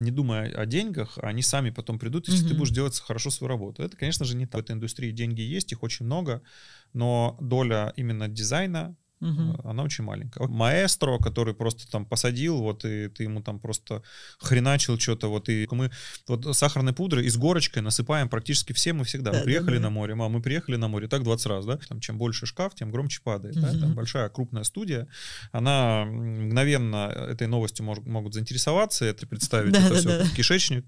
не думая о деньгах, они сами потом придут, если угу. ты будешь делать хорошо свою работу. Это, конечно же, не так. В этой индустрии деньги есть, их очень много, но доля именно дизайна, Угу. Она очень маленькая. Маэстро, который просто там посадил, вот и ты ему там просто хреначил что-то, вот и мы вот сахарной пудры и с горочкой насыпаем практически все, мы всегда. мы приехали на море, мам, мы приехали на море, так 20 раз, да? Там чем больше шкаф, тем громче падает, угу. да? Там большая крупная студия, она мгновенно этой новостью мож, могут заинтересоваться, это представить, это все кишечник,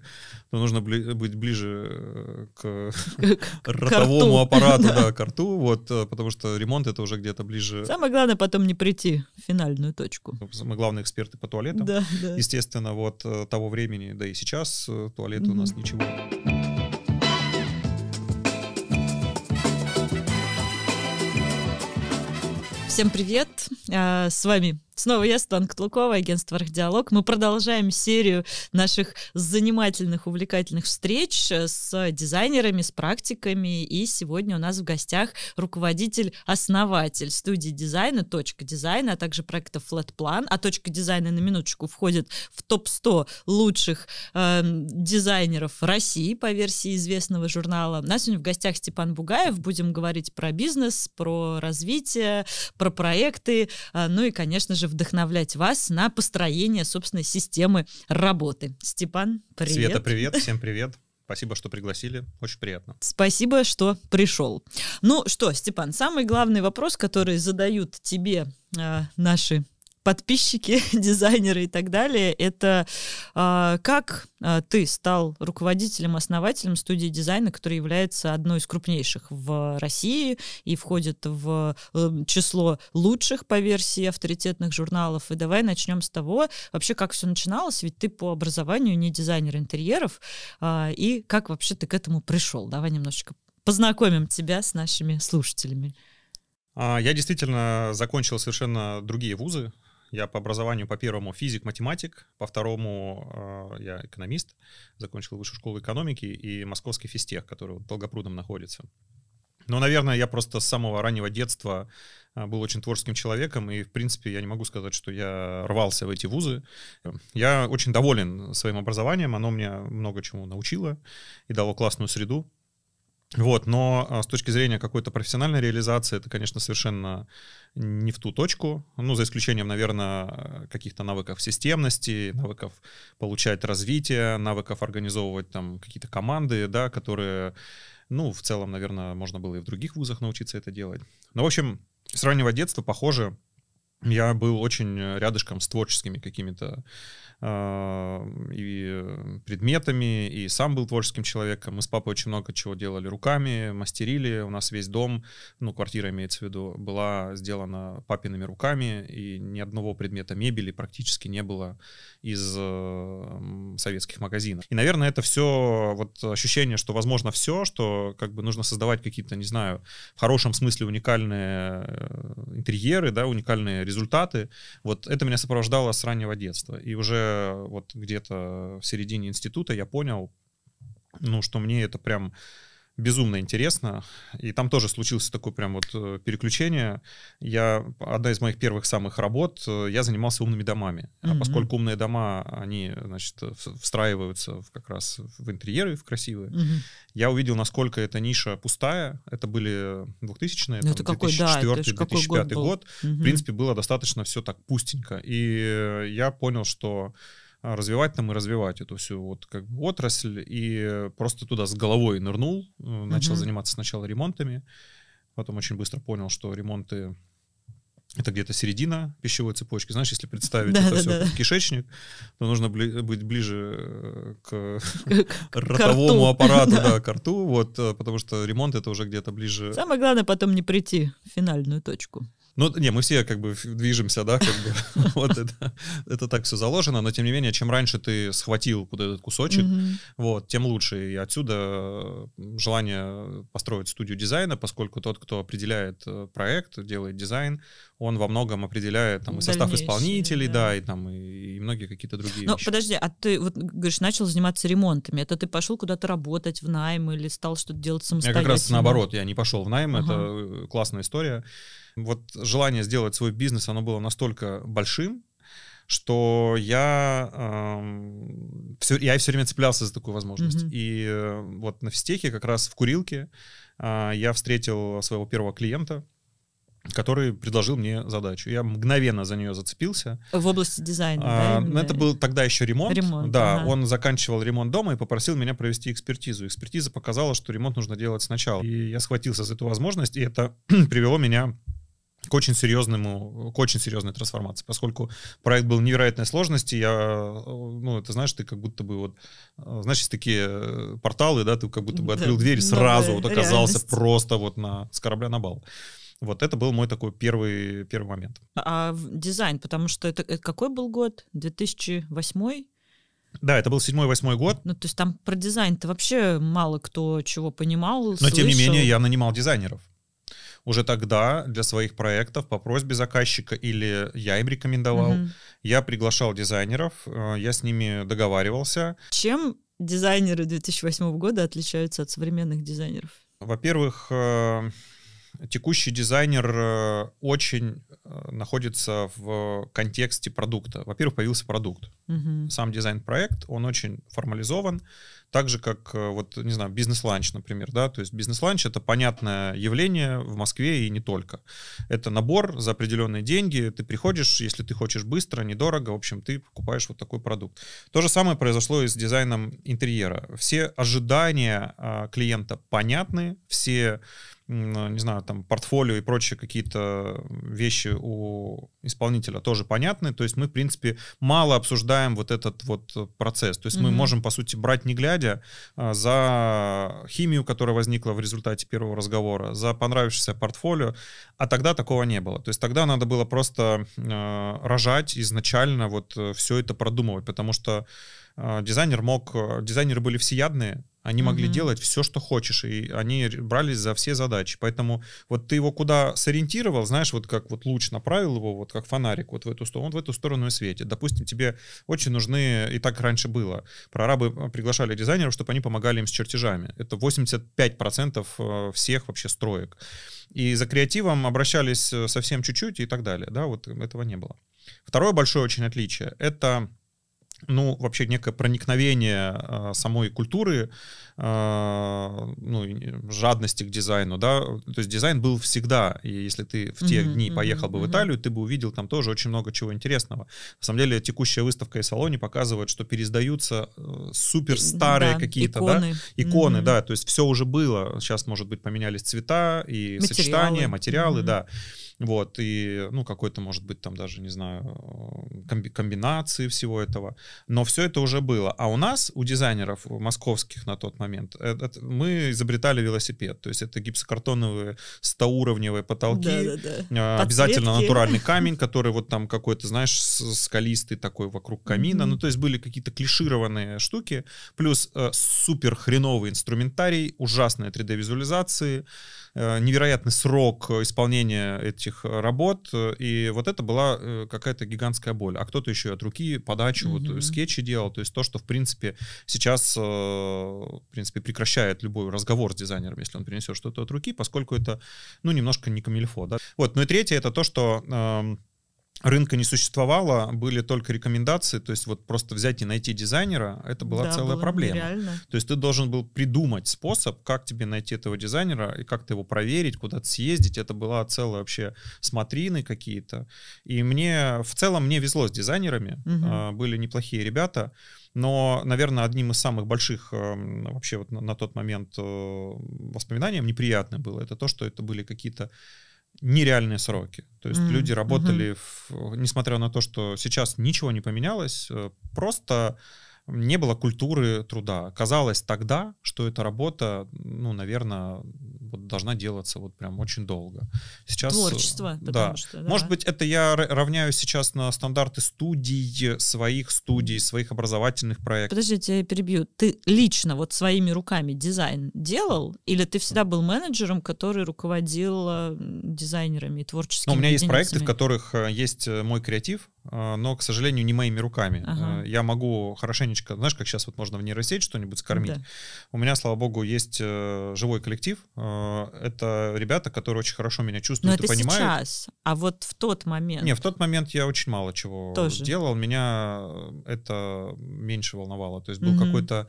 но нужно бли, быть ближе э, к, к ротовому аппарату, да, к рту, вот, э, потому что ремонт это уже где-то ближе. Самое ресторана потом не прийти в финальную точку. Мы главные эксперты по туалетам. Да, да. Естественно, вот э, того времени, да и сейчас э, туалеты угу. у нас ничего. Всем привет! А, с вами Снова я, Светлана Котлукова, агентство «Архдиалог». Мы продолжаем серию наших занимательных, увлекательных встреч э, с дизайнерами, с практиками. И сегодня у нас в гостях руководитель-основатель студии дизайна «Точка дизайна», а также проекта «Флэтплан». А «Точка дизайна» на минуточку входит в топ-100 лучших э, дизайнеров России по версии известного журнала. У нас сегодня в гостях Степан Бугаев. Будем говорить про бизнес, про развитие, про проекты, э, ну и, конечно же, также вдохновлять вас на построение собственной системы работы. Степан, привет. Света, привет, всем привет. Спасибо, что пригласили. Очень приятно. Спасибо, что пришел. Ну что, Степан, самый главный вопрос, который задают тебе э, наши подписчики, дизайнеры и так далее. Это э, как э, ты стал руководителем, основателем студии дизайна, которая является одной из крупнейших в России и входит в э, число лучших по версии авторитетных журналов. И давай начнем с того, вообще как все начиналось, ведь ты по образованию не дизайнер интерьеров, э, и как вообще ты к этому пришел. Давай немножечко познакомим тебя с нашими слушателями. Я действительно закончил совершенно другие вузы. Я по образованию, по первому, физик-математик, по второму э, я экономист, закончил высшую школу экономики и московский физтех, который вот долгопрудом находится. Но, наверное, я просто с самого раннего детства э, был очень творческим человеком, и, в принципе, я не могу сказать, что я рвался в эти вузы. Я очень доволен своим образованием, оно мне много чему научило и дало классную среду. Вот, но а, с точки зрения какой-то профессиональной реализации, это, конечно, совершенно не в ту точку, ну, за исключением, наверное, каких-то навыков системности, навыков получать развитие, навыков организовывать там какие-то команды, да, которые, ну, в целом, наверное, можно было и в других вузах научиться это делать. Но, ну, в общем, с раннего детства, похоже, я был очень рядышком с творческими какими-то а, и предметами, и сам был творческим человеком. Мы с папой очень много чего делали руками, мастерили. У нас весь дом, ну, квартира имеется в виду, была сделана папиными руками, и ни одного предмета мебели практически не было из э, советских магазинов. И, наверное, это все вот ощущение, что возможно все, что как бы нужно создавать какие-то, не знаю, в хорошем смысле уникальные э, интерьеры, да, уникальные результаты. Вот это меня сопровождало с раннего детства. И уже вот где-то в середине института я понял, ну, что мне это прям безумно интересно. И там тоже случился такое прям вот э, переключение. Я, одна из моих первых самых работ, э, я занимался умными домами. Mm-hmm. А поскольку умные дома, они, значит, э, встраиваются в, как раз в интерьеры, в красивые, mm-hmm. я увидел, насколько эта ниша пустая. Это были 2000-е, ну, там, какой, 2004 да, 2005 год. год. Mm-hmm. В принципе, было достаточно все так пустенько. И я понял, что а, развивать там и развивать эту всю вот как бы отрасль. И просто туда с головой нырнул, э, начал mm заниматься сначала ремонтами, потом очень быстро понял, что ремонты это где-то середина пищевой цепочки. Знаешь, если представить да, это да, все да. кишечник, то нужно бли- быть ближе э, к, к ротовому к аппарату, да, к рту, вот, э, потому что ремонт это уже где-то ближе. Самое главное потом не прийти в финальную точку. Ну, не, мы все как бы движемся, да, как бы вот это, это так все заложено, но тем не менее, чем раньше ты схватил куда этот кусочек, mm-hmm. вот, тем лучше. И отсюда э, желание построить студию дизайна, поскольку тот, кто определяет э, проект, делает дизайн, он во многом определяет там, состав исполнителей, да, да и, там, и, и многие какие-то другие Но ну, вещи. подожди, а ты, вот, говоришь, начал заниматься ремонтами. Это ты пошел куда-то работать в найм или стал что-то делать самостоятельно? Я как раз наоборот, я не пошел в найм, ага. это классная история. Вот желание сделать свой бизнес, оно было настолько большим, что я, э, эм, все, я все время цеплялся за такую возможность. mm И э, вот на физтехе, как раз в курилке, э, я встретил своего первого клиента, который предложил мне задачу. Я мгновенно за нее зацепился. В области дизайна, а, да? Ну, это был тогда еще ремонт. ремонт да, ага. он заканчивал ремонт дома и попросил меня провести экспертизу. Экспертиза показала, что ремонт нужно делать сначала. И я схватился за эту возможность, и это привело меня к очень серьезному, к очень серьезной трансформации, поскольку проект был невероятной сложности, я, э, ну, это знаешь, ты как будто бы вот, э, знаешь, есть такие э, порталы, да, ты как будто бы открыл дверь сразу вот оказался реальность. просто вот на, с корабля на бал. Вот это был мой такой первый, первый момент. А, а дизайн, потому что это, это какой был год? 2008? Да, это был седьмой-восьмой год. Ну, то есть там про дизайн-то вообще мало кто чего понимал, Но, слышал. тем не менее, я нанимал дизайнеров. Уже тогда для своих проектов по просьбе заказчика или я им рекомендовал, угу. я приглашал дизайнеров, э, я с ними договаривался. Чем дизайнеры 2008 года отличаются от современных дизайнеров? Во-первых, э, текущий дизайнер э, очень э, находится в контексте продукта. Во-первых, появился продукт. Угу. Сам дизайн-проект, он очень формализован. Так же, как, э, вот, не знаю, бизнес-ланч, например, да, то есть бизнес-ланч — это понятное явление в Москве и не только. Это набор за определенные деньги, ты приходишь, если ты хочешь быстро, недорого, в общем, ты покупаешь вот такой продукт. То же самое произошло и с дизайном интерьера. Все ожидания а, клиента понятны, все Э, не знаю, там, портфолио и прочие какие-то вещи у исполнителя тоже понятны. То есть мы, в принципе, мало обсуждаем вот этот вот э, процесс. То есть mm-hmm. мы можем, по сути, брать не глядя а, за химию, которая возникла в результате первого разговора, за понравившееся портфолио. А тогда такого не было. То есть тогда надо было просто э, рожать изначально вот э, все это продумывать, потому что дизайнер мог, дизайнеры были всеядные, они mm-hmm. могли делать все, что хочешь, и они брались за все задачи. Поэтому вот ты его куда сориентировал, знаешь, вот как вот луч направил его, вот как фонарик вот в эту сторону, он в эту сторону и светит. Допустим, тебе очень нужны, и так раньше было, прорабы э, приглашали дизайнеров, чтобы они помогали им с чертежами. Это 85% э, всех вообще строек. И за креативом обращались э, совсем чуть-чуть и так далее, да, вот этого не было. Второе большое очень отличие — это ну, вообще некое проникновение а, самой культуры а, ну, жадности к дизайну, да, то есть дизайн был всегда, и если ты в те mm-hmm, дни поехал mm-hmm, бы в Италию, ты бы увидел там тоже очень много чего интересного. На самом деле текущая выставка и салоне показывает, что пересдаются э, супер старые да, какие-то, иконы. да, иконы, mm-hmm. да, то есть все уже было, сейчас, может быть, поменялись цвета и материалы. сочетания, материалы, mm-hmm. да. Вот, и, ну, какой-то, может быть, там даже, не знаю, э, комби- комбинации всего этого. Но все это уже было. А у нас, у дизайнеров московских на тот момент, момент. Это, мы изобретали велосипед, то есть это гипсокартоновые стоуровневые потолки, да, да, да. обязательно натуральный камень, который вот там какой-то, знаешь, скалистый такой вокруг камина, mm-hmm. ну то есть были какие-то клишированные штуки, плюс э, супер хреновый инструментарий, ужасные 3D-визуализации, Э, невероятный срок исполнения этих работ, и вот это была э, какая-то гигантская боль. А кто-то еще от руки подачу, mm-hmm. вот э, скетчи делал, то есть то, что, в принципе, сейчас, в принципе, прекращает любой разговор с дизайнером, если он принесет что-то от руки, поскольку это, ну, немножко не камильфо, да. Вот, ну и третье, это то, что эм, рынка не существовало, были только рекомендации, то есть вот просто взять и найти дизайнера, это была да, целая проблема. Нереально. То есть ты должен был придумать способ, как тебе найти этого дизайнера и как-то его проверить, куда-то съездить. Это была целая вообще смотрины какие-то. И мне в целом мне везло с дизайнерами, угу. были неплохие ребята. Но, наверное, одним из самых больших эм, вообще вот на, на тот момент э, воспоминанием неприятным было это то, что это были какие-то нереальные сроки. То есть mm-hmm. люди работали, в, несмотря на то, что сейчас ничего не поменялось, э, просто не было культуры труда. Казалось тогда, что эта работа, ну, наверное, вот должна делаться вот прям очень долго. Сейчас, Творчество, э, да. что... Да. Может быть, это я равняю сейчас на стандарты студий, своих студий, своих образовательных проектов. Подожди, я тебя перебью. Ты лично вот своими руками дизайн делал? Или ты всегда был менеджером, который руководил э, дизайнерами и творческими Но ну, У меня есть проекты, в которых э, есть мой креатив, а, но, к сожалению, не моими руками. Э, ага. Я могу хорошенечко, знаешь, как сейчас вот можно в нейросеть что-нибудь скормить. Да. У меня, слава богу, есть э, живой коллектив. Э, это ребята, которые очень хорошо меня чувствуют но и это понимают. сейчас, а вот в тот момент? Не, в тот момент я очень мало чего Тоже. делал. Меня это меньше волновало. То есть был угу. какой-то...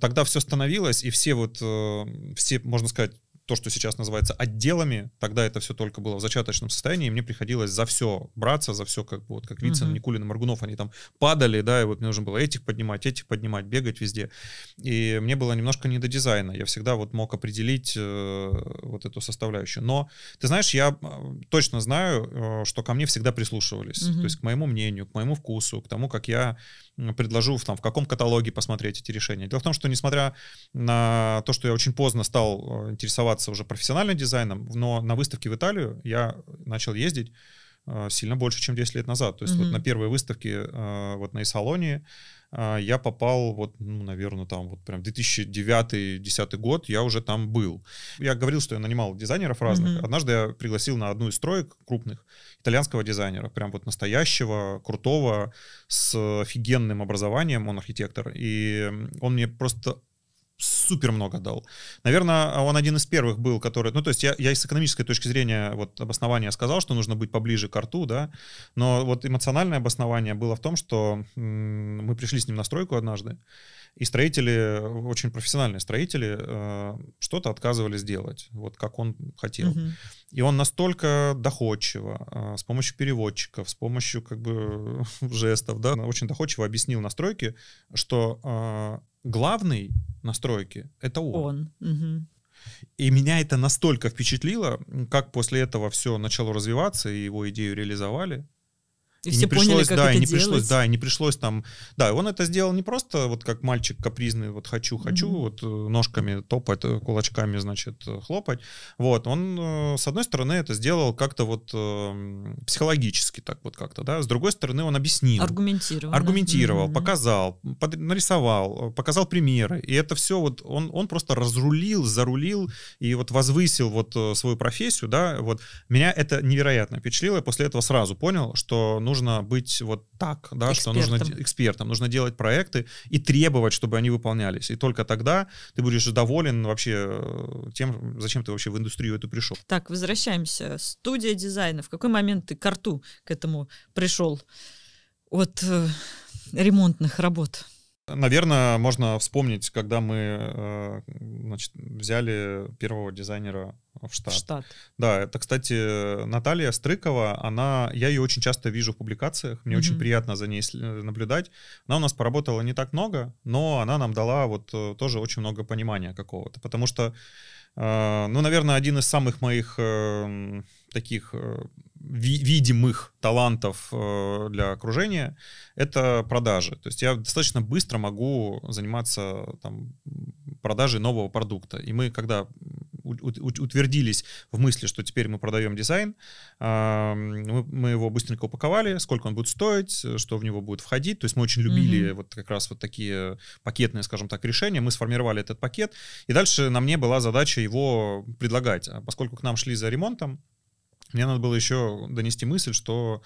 Тогда все становилось, и все вот, все, можно сказать, то, что сейчас называется отделами, тогда это все только было в зачаточном состоянии, и мне приходилось за все браться, за все, как бы вот как Вицин, uh-huh. Никулин и они там падали, да, и вот мне нужно было этих поднимать, этих поднимать, бегать везде. И мне было немножко не до дизайна, я всегда вот мог определить э, вот эту составляющую. Но, ты знаешь, я э, точно знаю, э, что ко мне всегда прислушивались, uh-huh. то есть к моему мнению, к моему вкусу, к тому, как я предложу в, там, в каком каталоге посмотреть эти решения. Дело в том, что несмотря на то, что я очень поздно стал э, интересоваться уже профессиональным дизайном, но на выставке в Италию я начал ездить э, сильно больше, чем 10 лет назад. То есть mm-hmm. вот на первой выставке вот на Исалонии а, я попал, вот, ну, наверное, там вот прям 2009-2010 год, я уже там был. Я говорил, что я нанимал дизайнеров разных. Mm-hmm. Однажды я пригласил на одну из строек крупных итальянского дизайнера, прям вот настоящего, крутого, с офигенным образованием, он архитектор. И он мне просто супер много дал. Наверное, он один из первых был, который... Ну, то есть я, я с экономической точки зрения вот обоснования сказал, что нужно быть поближе к рту, да, но вот эмоциональное обоснование было в том, что мы пришли с ним на стройку однажды, и строители, очень профессиональные строители, э, что-то отказывались делать, вот как он хотел. Угу. И он настолько доходчиво, э, с помощью переводчиков, с помощью как бы жестов, да, очень доходчиво объяснил настройки, что э, главный настройки это он. Он. Угу. И меня это настолько впечатлило, как после этого все начало развиваться, и его идею реализовали. И, и все не пришлось, поняли, как да, это и не делать. пришлось, да, и не пришлось там, да, он это сделал не просто вот как мальчик капризный, вот хочу, хочу, mm-hmm. вот э, ножками топать, э, кулачками, значит, э, хлопать, вот, он с одной стороны это сделал как-то вот психологически так вот как-то, да, с другой стороны он объяснил, аргументировал, аргументировал, mm-hmm. показал, под, нарисовал, показал примеры, и это все вот он он просто разрулил, зарулил и вот возвысил вот свою профессию, да, вот меня это невероятно впечатлило, я после этого сразу понял, что ну нужно быть вот так, да, экспертом. что нужно экспертом, нужно делать проекты и требовать, чтобы они выполнялись. И только тогда ты будешь доволен вообще э, тем, зачем ты вообще в индустрию эту пришел. Так, возвращаемся. Студия дизайна. В какой момент ты к рту к этому пришел от э, ремонтных работ? Наверное, можно вспомнить, когда мы э, значит, взяли первого дизайнера в штат. штат. Да, это, кстати, Наталья Стрыкова. Она, я ее очень часто вижу в публикациях. Мне mm-hmm. очень приятно за ней э, наблюдать. Она у нас поработала не так много, но она нам дала вот э, тоже очень много понимания какого-то, потому что, ну, наверное, один из самых моих эм, таких ви видимых талантов э, для окружения — это продажи. То есть я достаточно быстро могу заниматься там, продажей нового продукта. И мы, когда утвердились в мысли, что теперь мы продаем дизайн, э, мы, мы его быстренько упаковали, сколько он будет стоить, что в него будет входить. То есть мы очень любили mm-hmm. вот как раз вот такие пакетные, скажем так, решения. Мы сформировали этот пакет, и дальше на мне была задача его предлагать. А поскольку к нам шли за ремонтом, мне надо было еще донести мысль, что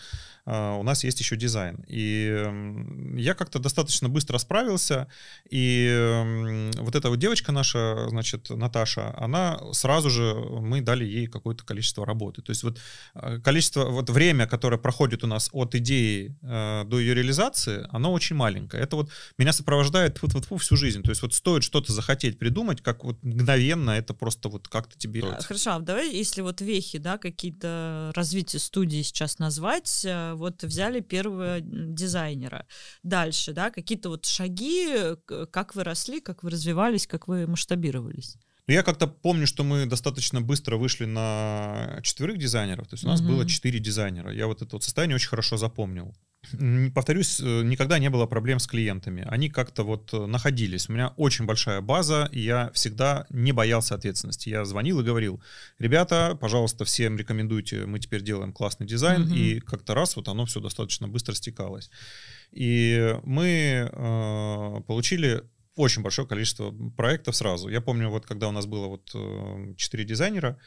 э, у нас есть еще дизайн. И э, я как-то достаточно быстро справился, и э, вот эта вот девочка наша, значит, Наташа, она сразу же, мы дали ей какое-то количество работы. То есть вот э, количество, вот время, которое проходит у нас от идеи э, до ее реализации, оно очень маленькое. Это вот меня сопровождает вот вот всю жизнь. То есть вот стоит что-то захотеть придумать, как вот мгновенно это просто вот как-то тебе... А, хорошо, а давай, если вот вехи, да, какие-то Э, развитие студии сейчас назвать, э, вот взяли первого дизайнера. Дальше, да, какие-то вот шаги, как вы росли, как вы развивались, как вы масштабировались. Ну, я как-то помню, что мы достаточно быстро вышли на четверых дизайнеров. То есть у нас mm-hmm. было четыре дизайнера. Я вот это вот состояние очень хорошо запомнил повторюсь, э, никогда не было проблем с клиентами. Они как-то вот э, находились. У меня очень большая база, и я всегда не боялся ответственности. Я звонил и говорил, ребята, пожалуйста, всем рекомендуйте, мы теперь делаем классный дизайн, mm-hmm. и как-то раз вот оно все достаточно быстро стекалось. И мы э, получили очень большое количество проектов сразу. Я помню, вот когда у нас было вот э, четыре дизайнера, э,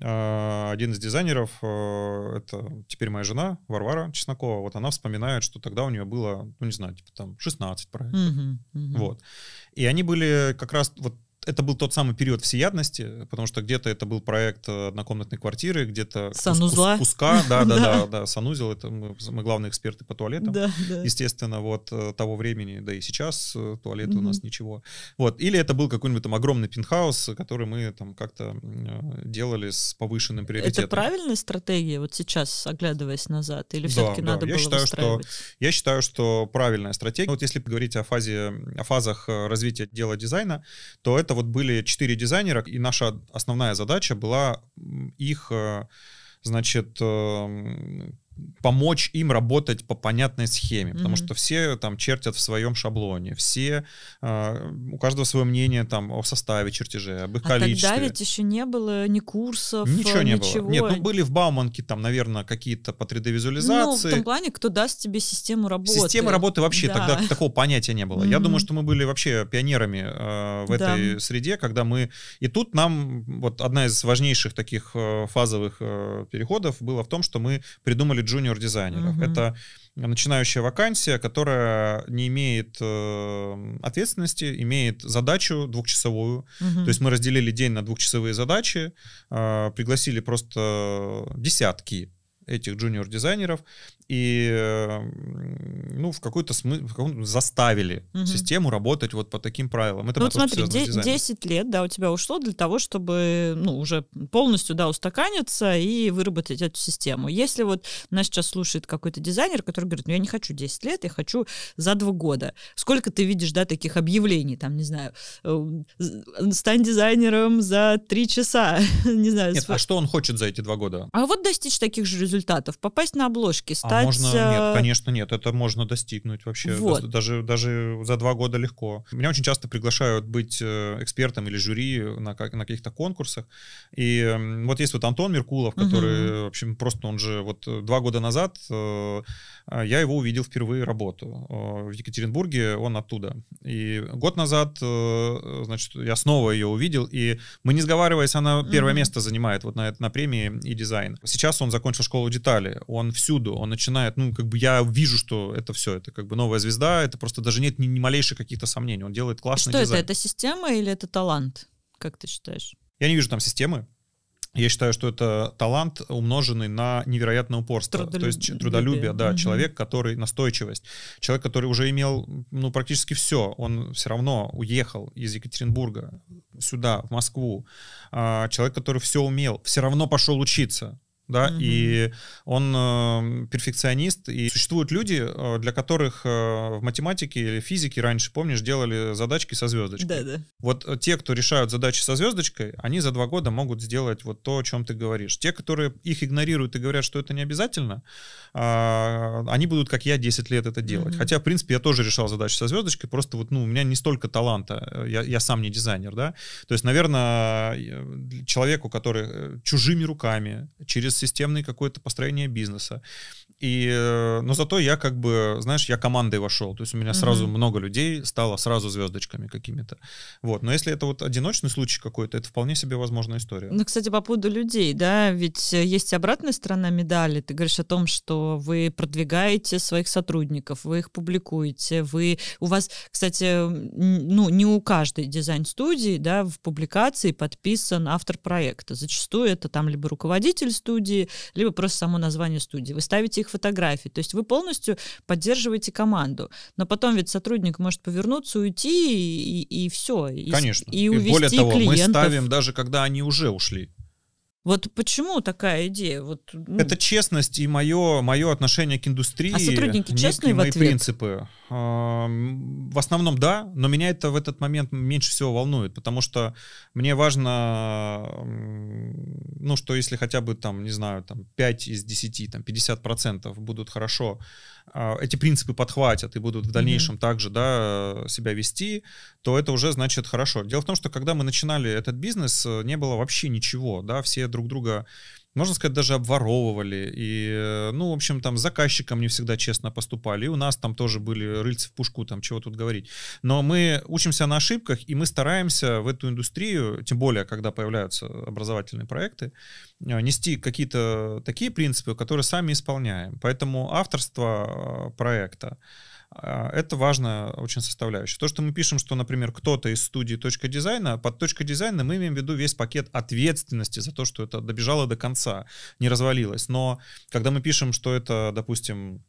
а, один из дизайнеров, э, это теперь моя жена, Варвара Чеснокова, вот она вспоминает, что тогда у нее было, ну не знаю, типа там 16 проектов. Угу, угу. Вот. И они были как раз вот это был тот самый период всеядности, потому что где-то это был проект э, однокомнатной квартиры, где-то санузла. Кус, куска, да, да, да, да, санузел, это мы, мы главные эксперты по туалетам, да, да. естественно, вот э, того времени, да и сейчас э, туалет mm-hmm. у нас ничего, вот, или это был какой-нибудь там огромный пентхаус, который мы там как-то делали с повышенным приоритетом. Это правильная стратегия вот сейчас, оглядываясь назад, или все-таки да, надо да. было я считаю, что Я считаю, что правильная стратегия. Вот если говорить о фазе, о фазах развития дела дизайна, то это это вот были четыре дизайнера, и наша основная задача была их э, значит, э, помочь им работать по понятной схеме, потому mm-hmm. что все там чертят в своем шаблоне, все э, у каждого свое мнение там о составе чертежей, об их а количестве. Тогда ведь еще не было ни курсов, ничего не ничего. было. Нет, ну были в Бауманке там, наверное, какие-то по 3D визуализации. Ну в том плане, кто даст тебе систему работы. Системы работы вообще да. тогда такого понятия не было. Mm-hmm. Я думаю, что мы были вообще пионерами э, в да. этой среде, когда мы и тут нам вот одна из важнейших таких э, фазовых э, переходов была в том, что мы придумали или junior дизайнеров. Угу. Это начинающая вакансия, которая не имеет э, ответственности, имеет задачу двухчасовую. Угу. То есть мы разделили день на двухчасовые задачи, э, пригласили просто десятки этих джуниор-дизайнеров, и э, ну, в какой-то смысл заставили угу. систему работать вот по таким правилам. Это ну вот смотри, 10 лет, да, у тебя ушло для того, чтобы, ну, уже полностью, да, устаканиться и выработать эту систему. Если вот нас сейчас слушает какой-то дизайнер, который говорит, ну, я не хочу 10 лет, я хочу за 2 года. Сколько ты видишь, да, таких объявлений, там, не знаю, эм, э, стань дизайнером за 3 часа, не знаю. Нет, св... а что он хочет за эти 2 года? А вот достичь таких же результатов, попасть на обложки, стать стать... Можно, нет, э, конечно, нет, это можно достигнуть вообще, вот. даже, даже за два года легко. Меня очень часто приглашают быть э, экспертом или жюри на, как, на каких-то конкурсах, и эм, вот есть вот Антон Меркулов, который, угу. в общем, просто он же вот два года назад я его увидел впервые работу в Екатеринбурге, он оттуда. И год назад, значит, я снова ее увидел, и мы не сговариваясь, она первое mm место занимает вот на, на премии и дизайн. Сейчас он закончил школу детали, он всюду, он начинает, ну, как бы я вижу, что это все, это как бы новая звезда, это просто даже нет ни, ни малейших каких-то сомнений, он делает классный что дизайн. Что это, это система или это талант, как ты считаешь? Я не вижу там системы, я считаю, что это талант, умноженный на невероятное упорство, Трудолюб... то есть трудолюбие, да, угу. человек, который настойчивость, человек, который уже имел, ну, практически все, он все равно уехал из Екатеринбурга сюда, в Москву, а, человек, который все умел, все равно пошел учиться, да, угу. и он э, перфекционист, и существуют люди, э, для которых э, в математике или физике раньше, помнишь, делали задачки со звездочкой. Да, да. Вот э, те, кто решают задачи со звездочкой, они за два года могут сделать вот то, о чем ты говоришь. Те, которые их игнорируют и говорят, что это не обязательно, э, они будут, как я, 10 лет это делать. Угу. Хотя, в принципе, я тоже решал задачи со звездочкой, просто вот, ну, у меня не столько таланта, э, я, я сам не дизайнер, да. То есть, наверное, э, человеку, который чужими руками через системное какое-то построение бизнеса. И, э, но зато я как бы, знаешь, я командой вошел. То есть у меня сразу mm-hmm. много людей стало сразу звездочками какими-то. Вот. Но если это вот одиночный случай какой-то, это вполне себе возможная история. Ну, кстати, по поводу людей, да, ведь э, есть обратная сторона медали. Ты говоришь о том, что вы продвигаете своих сотрудников, вы их публикуете, вы... У вас, кстати, ну, не у каждой дизайн-студии, да, в публикации подписан автор проекта. Зачастую это там либо руководитель студии, либо просто само название студии. Вы ставите их фотографий. То есть вы полностью поддерживаете команду. Но потом ведь сотрудник может повернуться, уйти и, и, и все. И, Конечно. И, и увести более того, клиентов. мы ставим даже, когда они уже ушли. Вот почему такая идея? Вот, ну... Это честность и мое, мое отношение к индустрии. А сотрудники честные в ответ? принципы. Эм, в основном да, но меня это в этот момент меньше всего волнует, потому что мне важно, ну, что если хотя бы там, не знаю, там 5 из 10, там 50% будут хорошо, а, эти принципы подхватят и будут в дальнейшем mm-hmm. также, да, себя вести, то это уже значит хорошо. Дело в том, что когда мы начинали этот бизнес, э, не было вообще ничего, да, все друг друга можно сказать, даже обворовывали. И, э, ну, в общем, там заказчикам не всегда честно поступали. И у нас там тоже были рыльцы в пушку, там чего тут говорить. Но мы учимся на ошибках, и мы стараемся в эту индустрию, тем более, когда появляются образовательные проекты, э, нести какие-то такие принципы, которые сами исполняем. Поэтому авторство э, проекта, а, это важная очень составляющая. То, что мы пишем, что, например, кто-то из студии точка дизайна, под точка дизайна мы имеем в виду весь пакет ответственности за то, что это добежало до конца, не развалилось. Но когда мы пишем, что это, допустим,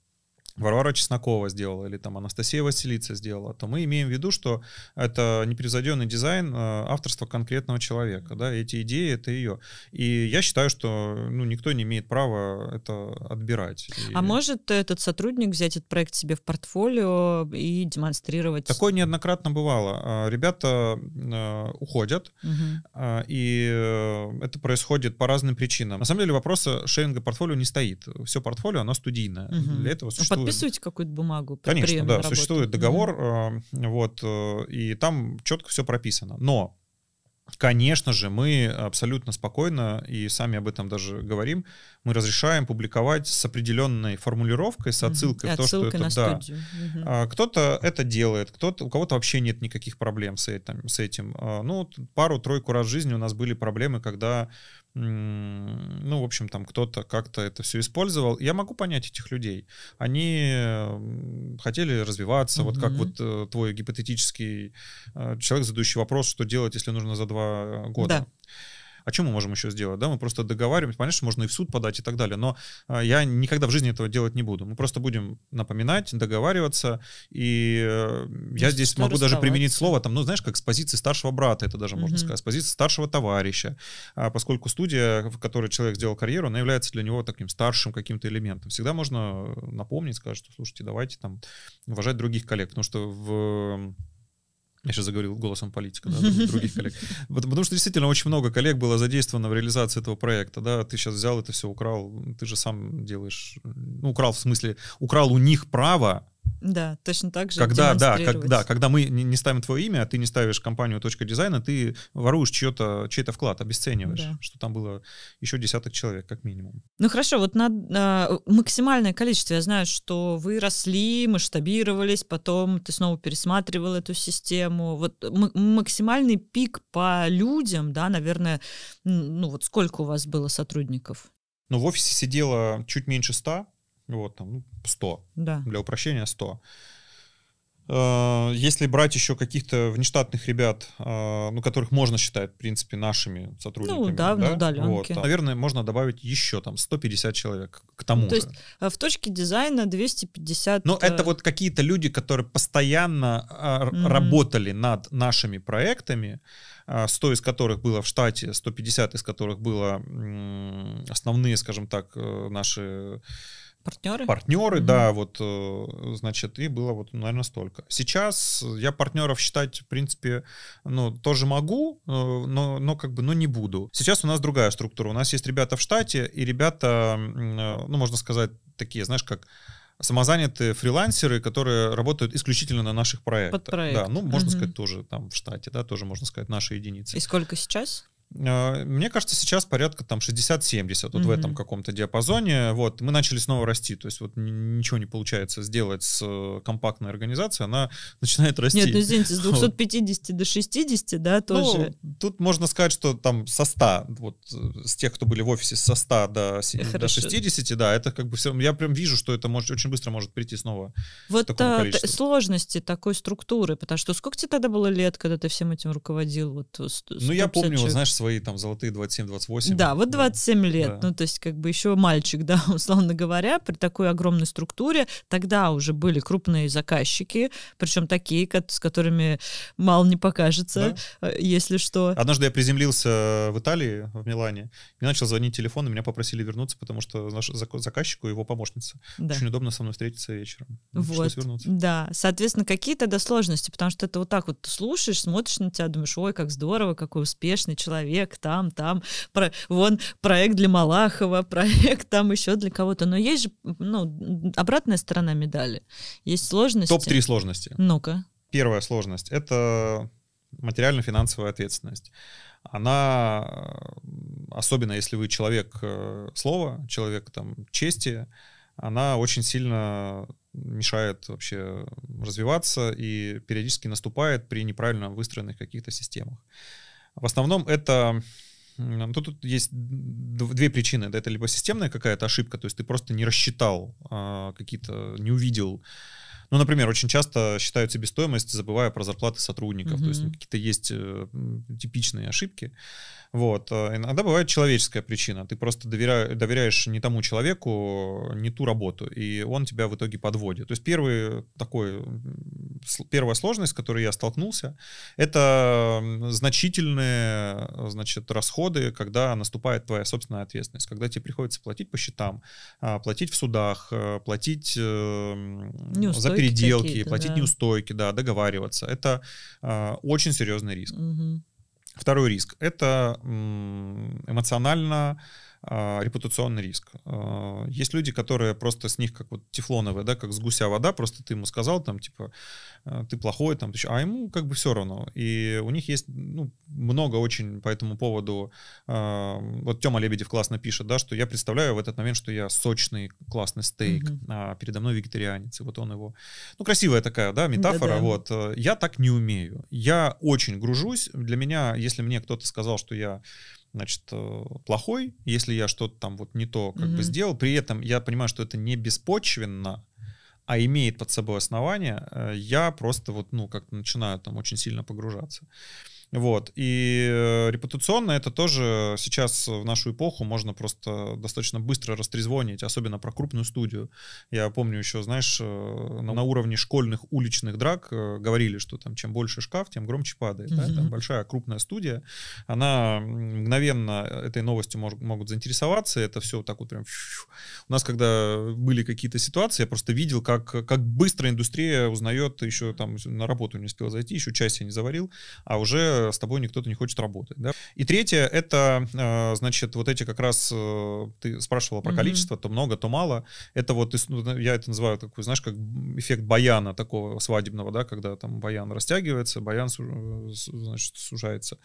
Варвара Чеснокова сделала или там Анастасия Василица сделала, то мы имеем в виду, что это непревзойденный дизайн э, авторства конкретного человека, да, эти идеи — это ее. И я считаю, что, ну, никто не имеет права это отбирать. А может этот сотрудник взять этот проект себе в портфолио и демонстрировать? Такое неоднократно бывало. А, ребята э, уходят, угу. и э, это происходит по разным причинам. На самом деле вопроса шеринга портфолио не стоит. Все портфолио, оно студийное. Угу. Для этого ну, существует существует... какую-то бумагу. Конечно, да, существует договор, mm-hmm. вот, э, и там четко все прописано. Но, конечно же, мы абсолютно спокойно, и сами об этом даже говорим, мы разрешаем публиковать с определенной формулировкой, с отсылкой mm-hmm. в то, что это... На да. Mm-hmm. кто-то это делает, кто-то, у кого-то вообще нет никаких проблем с этим. С этим. А, ну, пару-тройку раз в жизни у нас были проблемы, когда ну, в общем, там кто-то как-то это все использовал. Я могу понять этих людей. Они хотели развиваться, mm-hmm. вот как вот э, твой гипотетический э, человек, задающий вопрос, что делать, если нужно за два э, года. Да. А что мы можем еще сделать? Да, мы просто договариваемся, понятно, что можно и в суд подать и так далее, но а, я никогда в жизни этого делать не буду. Мы просто будем напоминать, договариваться, и э, я здесь могу даже применить слово, там, ну, знаешь, как с позиции старшего брата, это даже можно mm сказать, с позиции старшего товарища, а поскольку студия, в которой человек сделал карьеру, она является для него таким старшим каким-то элементом. Всегда можно напомнить, сказать, что, слушайте, давайте там уважать других коллег, потому что в я сейчас заговорил голосом политика, да, других коллег. Потому что действительно очень много коллег было задействовано в реализации этого проекта. Да, ты сейчас взял это все, украл. Ты же сам делаешь. Ну, украл в смысле, украл у них право да, точно так же. Когда, да, когда, когда мы не ставим твое имя, а ты не ставишь компанию точка дизайна, ты воруешь чье-то, чей-то вклад, обесцениваешь, да. что там было еще десяток человек, как минимум. Ну хорошо, вот на, на максимальное количество. Я знаю, что вы росли, масштабировались, потом ты снова пересматривал эту систему. Вот максимальный пик по людям, да, наверное, ну вот сколько у вас было сотрудников? Ну, в офисе сидело чуть меньше ста, вот там 100. Ну, да. Для упрощения 100. Э, если брать еще каких-то внештатных ребят, э, ну, которых можно считать, в принципе, нашими сотрудниками. Ну, да, да? удаленке. Вот, наверное, можно добавить еще там 150 человек к тому То же. есть э, в точке дизайна 250... Ну, это вот какие-то люди, которые постоянно mm-hmm. работали над нашими проектами, 100 из которых было в штате, 150 из которых было основные, скажем так, наши Партнеры? Партнеры, угу. да, вот, э, значит, и было вот, наверное, столько. Сейчас я партнеров считать, в принципе, ну, тоже могу, э, но, но как бы, ну, не буду. Сейчас у нас другая структура. У нас есть ребята в штате, и ребята, э, ну, можно сказать, такие, знаешь, как самозанятые фрилансеры, которые работают исключительно на наших проектах. Под проект. Да, ну, можно угу. сказать, тоже там в штате, да, тоже можно сказать, наши единицы. И сколько сейчас? Э, мне кажется, сейчас порядка там 60-70, mm-hmm. вот в этом каком-то диапазоне. Вот, мы начали снова расти, то есть вот ничего не получается сделать с э, компактной организацией, она начинает расти. Нет, ну извините, с 250 вот. до 60, да, тоже? Ну, тут можно сказать, что там со 100, вот э, с тех, кто были в офисе, со 100 до, Хорошо. до 60, да, это как бы все, я прям вижу, что это может, очень быстро может прийти снова. Вот а, сложности такой структуры, потому что сколько тебе тогда было лет, когда ты всем этим руководил? Вот, ну я помню, человек? знаешь, свои там золотые 27-28. Да, вот 27 да. лет, да. ну то есть как бы еще мальчик, да, условно говоря, при такой огромной структуре тогда уже были крупные заказчики, причем такие, с которыми мало не покажется, да. Э, если что. Однажды я приземлился в Италии, в Милане, мне начал звонить телефон, и меня попросили вернуться, потому что наш заказчику его помощница. Да. Очень удобно со мной встретиться вечером. Вот, вернуться. да. Соответственно, какие тогда сложности, потому что это вот так вот слушаешь, смотришь на тебя, думаешь, ой, как здорово, какой успешный человек, человек, там, там, про, вон проект для Малахова, проект там еще для кого-то. Но есть же ну, обратная сторона медали. Есть сложности. Топ-3 сложности. Ну-ка. Первая сложность — это материально-финансовая ответственность. Она, э, особенно если вы человек э, слова, человек там чести, она очень сильно мешает вообще развиваться и периодически наступает при неправильно выстроенных каких-то системах. В основном это Тут, тут есть две причины. Это либо системная какая-то ошибка, то есть ты просто не рассчитал а, какие-то, не увидел ну, например, очень часто считают себестоимость, забывая про зарплаты сотрудников. Mm-hmm. То есть ну, какие-то есть э, типичные ошибки. Вот. Э, иногда бывает человеческая причина. Ты просто доверя... доверяешь не тому человеку, не ту работу, и он тебя в итоге подводит. То есть первый такой, первая сложность, с которой я столкнулся, это значительные значит, расходы, когда наступает твоя собственная ответственность, когда тебе приходится платить по счетам, а, платить в судах, э, платить э, Неустойки. за переделки, платить да. неустойки, да, договариваться. Это э, очень серьезный риск. Угу. Второй риск – это эмоционально а, репутационный риск. А, есть люди, которые просто с них как вот тефлоновые, да, как с гуся вода, просто ты ему сказал там, типа, а, ты плохой, там, а ему как бы все равно. И у них есть, ну, много очень по этому поводу, вот Тёма Лебедев классно пишет, да, что я представляю в этот момент, что я сочный классный стейк, mm а передо мной вегетарианец, и вот он его... Ну, красивая такая, да, метафора, Да-да. вот. Я так не умею. Я очень гружусь. Для меня, если мне кто-то сказал, что я значит, э, плохой, если я что-то там вот не то как mm-hmm. бы сделал. При этом я понимаю, что это не беспочвенно, а имеет под собой основание, э, я просто вот, ну, как-то начинаю там очень сильно погружаться. Вот. И э, репутационно это тоже сейчас в нашу эпоху можно просто достаточно быстро растрезвонить, особенно про крупную студию. Я помню еще, знаешь, э, на, на уровне школьных уличных драк э, говорили, что там чем больше шкаф, тем громче падает. Угу. Да? Там большая крупная студия, она мгновенно этой новостью мож, могут заинтересоваться. Это все так вот прям... У нас когда были какие-то ситуации, я просто видел, как, как быстро индустрия узнает, еще там на работу не успел зайти, еще часть я не заварил, а уже Э, с тобой никто-то не хочет работать. Да? И третье, это, э, значит, вот эти как раз, э, ты спрашивала про количество, то много, то мало. Это вот, ну, я это называю такой, знаешь, как эффект баяна такого свадебного, да, когда там баян растягивается, баян, значит, сужается.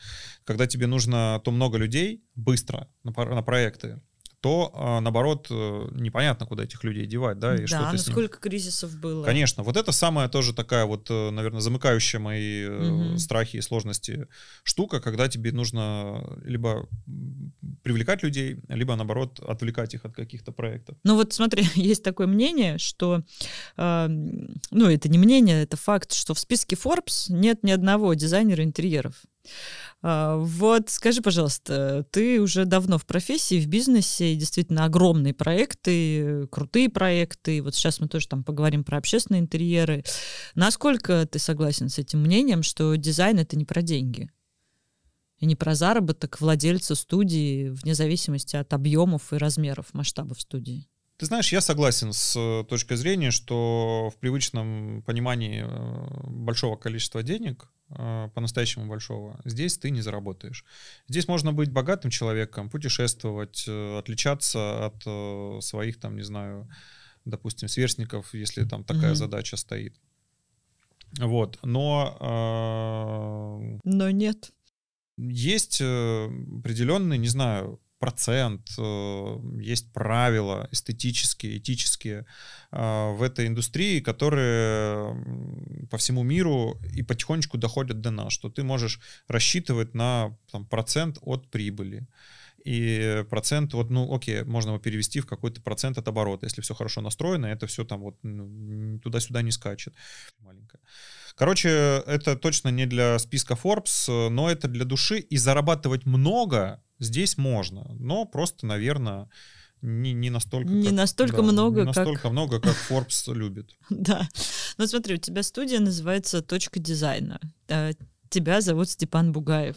Когда тебе нужно то много людей быстро на проекты, то, а, наоборот, э, непонятно, куда этих людей девать, да, и да, что ты сколько кризисов было. Конечно, вот это самая тоже такая вот, э, наверное, замыкающая мои угу. страхи и сложности штука, когда тебе нужно либо привлекать людей, либо, наоборот, отвлекать их от каких-то проектов. Ну вот смотри, есть такое мнение, что, э, ну это не мнение, это факт, что в списке Forbes нет ни одного дизайнера интерьеров. А, вот скажи, пожалуйста, ты уже давно в профессии, в бизнесе, и действительно огромные проекты, крутые проекты. Вот сейчас мы тоже там поговорим про общественные интерьеры. Насколько ты согласен с этим мнением, что дизайн — это не про деньги? И не про заработок владельца студии, вне зависимости от объемов и размеров масштабов студии? Ты знаешь, я согласен с э, точкой зрения, что в привычном понимании э, большого количества денег Э, по-настоящему большого, здесь ты не заработаешь. Здесь можно быть богатым человеком, путешествовать, э, отличаться от э, своих, там, не знаю, допустим, сверстников, если там такая mm-hmm. задача стоит. Вот, но... но нет. Есть определенные, не знаю, процент, э, есть правила эстетические, этические э, в этой индустрии, которые по всему миру и потихонечку доходят до нас, что ты можешь рассчитывать на там, процент от прибыли и процент, вот, ну, окей, можно его перевести в какой-то процент от оборота, если все хорошо настроено, это все там вот ну, туда-сюда не скачет. маленькая Короче, это точно не для списка Forbes, но это для души. И зарабатывать много здесь можно, но просто, наверное, не, не настолько... Не как, настолько да, много, не настолько как... много, как Forbes любит. Да. Ну смотри, у тебя студия называется «Точка дизайна». А, тебя зовут Степан Бугаев.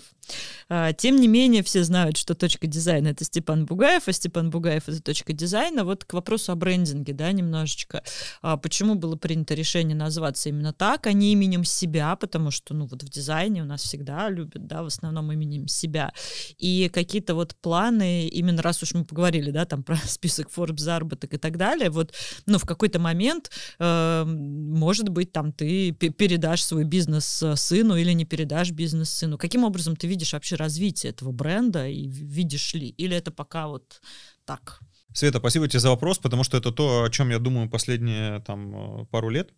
А, тем не менее, все знают, что точка дизайна — это Степан Бугаев, а Степан Бугаев — это точка дизайна. Вот к вопросу о брендинге, да, немножечко. А почему было принято решение назваться именно так, а не именем себя, потому что, ну, вот в дизайне у нас всегда любят, да, в основном именем себя. И какие-то вот планы, именно раз уж мы поговорили, да, там про список Forbes заработок и так далее, вот, ну, в какой-то момент, э, может быть, там ты передашь свой бизнес э, сыну или не передашь бизнес сыну. Каким образом ты видишь видишь вообще развитие этого бренда и видишь ли, или это пока вот так? Света, спасибо тебе за вопрос, потому что это то, о чем я думаю последние там э, пару лет.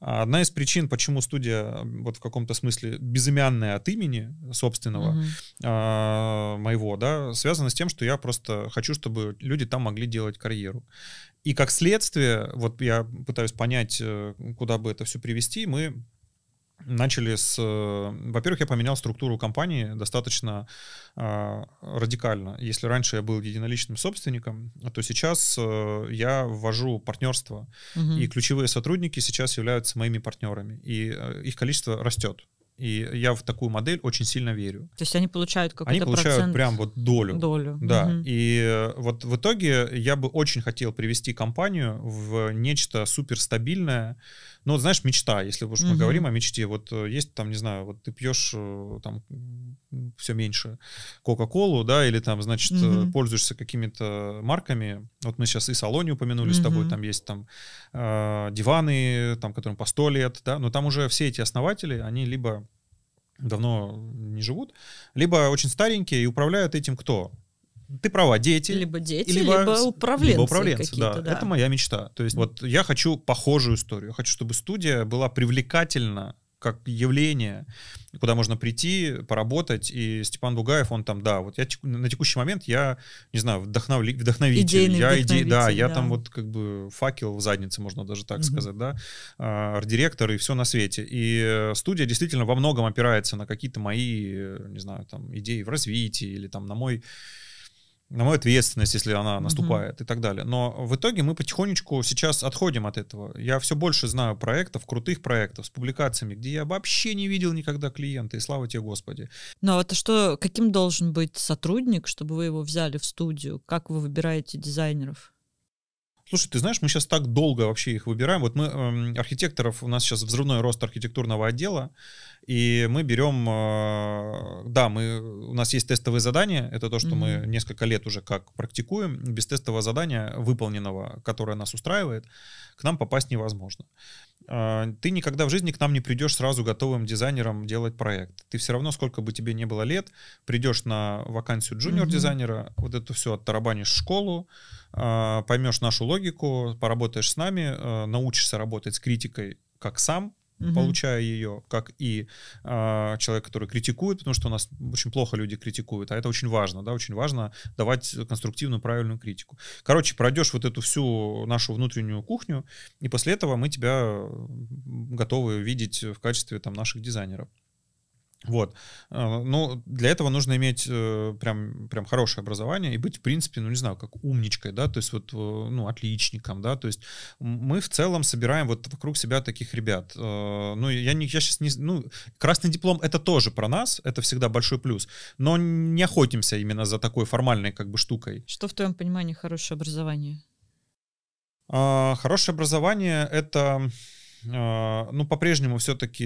А одна из причин, почему студия вот в каком-то смысле безымянная от имени собственного угу. э, моего, да, связана с тем, что я просто хочу, чтобы люди там могли делать карьеру. И как следствие, вот я пытаюсь понять, э, куда бы это все привести, мы начали с... Э, во-первых, я поменял структуру компании достаточно э, радикально. Если раньше я был единоличным собственником, то сейчас э, я ввожу партнерство. Угу. И ключевые сотрудники сейчас являются моими партнерами. И э, их количество растет. И я в такую модель очень сильно верю. То есть они получают какой-то Они получают процент... прям вот долю. Долю. Да. Угу. И э, вот в итоге я бы очень хотел привести компанию в нечто суперстабильное, ну, вот, знаешь, мечта, если уж мы угу. говорим о мечте, вот э, есть там, не знаю, вот ты пьешь э, там все меньше Кока-Колу, да, или там, значит, угу. пользуешься какими-то марками. Вот мы сейчас и Салоне упомянули угу. с тобой, там есть там э, диваны, там, которым по сто лет, да, но там уже все эти основатели, они либо давно не живут, либо очень старенькие и управляют этим кто? ты права, дети. Либо дети, либо, либо управленцы. Либо управленцы, да. да. Это моя мечта. То есть вот я хочу похожую историю. Я хочу, чтобы студия была привлекательна как явление, куда можно прийти, поработать. И Степан Бугаев, он там, да, вот я на текущий момент я, не знаю, вдохновли, вдохновитель. Идейный я вдохновитель, иде, да, да, я там вот как бы факел в заднице, можно даже так угу. сказать, да, а, арт-директор и все на свете. И э, студия действительно во многом опирается на какие-то мои, э, не знаю, там, идеи в развитии или там на мой на мою ответственность, если она наступает угу. Uh и так далее. Но в итоге мы потихонечку сейчас отходим от этого. Я все больше знаю проектов, крутых проектов с публикациями, где я вообще не видел никогда клиента, и слава тебе, Господи. Ну а это что, каким должен быть сотрудник, чтобы вы его взяли в студию? Как вы выбираете дизайнеров? Слушай, ты знаешь, мы сейчас так долго вообще их выбираем. Вот мы э, архитекторов, у нас сейчас взрывной рост архитектурного отдела, и мы берем, э, а, да, мы, у нас есть тестовые задания, это то, что mm-hmm. мы несколько лет уже как практикуем, без тестового задания, выполненного, которое нас устраивает, к нам попасть невозможно. А, ты никогда в жизни к нам не придешь сразу готовым дизайнером делать проект. Ты все равно, сколько бы тебе не было лет, придешь на вакансию джуниор-дизайнера, mm-hmm. вот это все оттарабанишь в школу, а, поймешь нашу логику, поработаешь с нами, а, научишься работать с критикой как сам, угу. получая ее, как и э, а, человек, который критикует, потому что у нас очень плохо люди критикуют, а это очень важно, да, очень важно давать конструктивную, правильную критику. Короче, пройдешь вот эту всю нашу внутреннюю кухню, и после этого мы тебя готовы видеть в качестве там наших дизайнеров. Вот. А, ну, для этого нужно иметь э, прям, прям хорошее образование и быть, в принципе, ну, не знаю, как умничкой, да, то есть вот, э, ну, отличником, да, то есть мы в целом собираем вот вокруг себя таких ребят. Э, ну, я, не, я сейчас не, ну, красный диплом — это тоже про нас, это всегда большой плюс, но не охотимся именно за такой формальной как бы штукой. Что в твоем понимании хорошее образование? А, хорошее образование — это а, ну, по-прежнему все-таки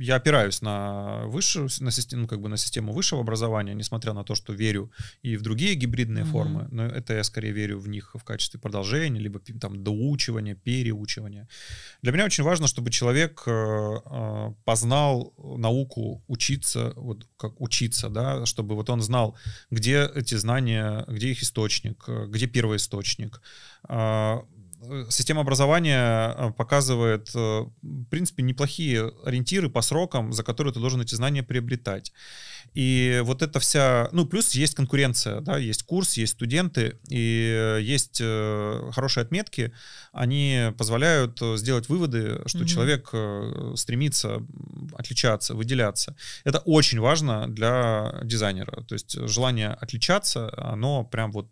я опираюсь на высшую, на систему, ну, как бы на систему высшего образования, несмотря на то, что верю и в другие гибридные mm-hmm. формы, но это я скорее верю в них в качестве продолжения, либо там доучивания, переучивания. Для меня очень важно, чтобы человек э, э, познал науку учиться, вот как учиться, да, чтобы вот он знал, где эти знания, где их источник, э, где первоисточник, э, а, система образования э, показывает, э, в принципе, неплохие ориентиры по срокам, за которые ты должен эти знания приобретать. И вот эта вся, ну, плюс есть конкуренция, да, есть курс, есть студенты, и есть э, хорошие отметки, они позволяют э, сделать выводы, что mm-hmm. человек э, стремится отличаться, выделяться. Это очень важно для дизайнера, то есть желание отличаться, оно прям вот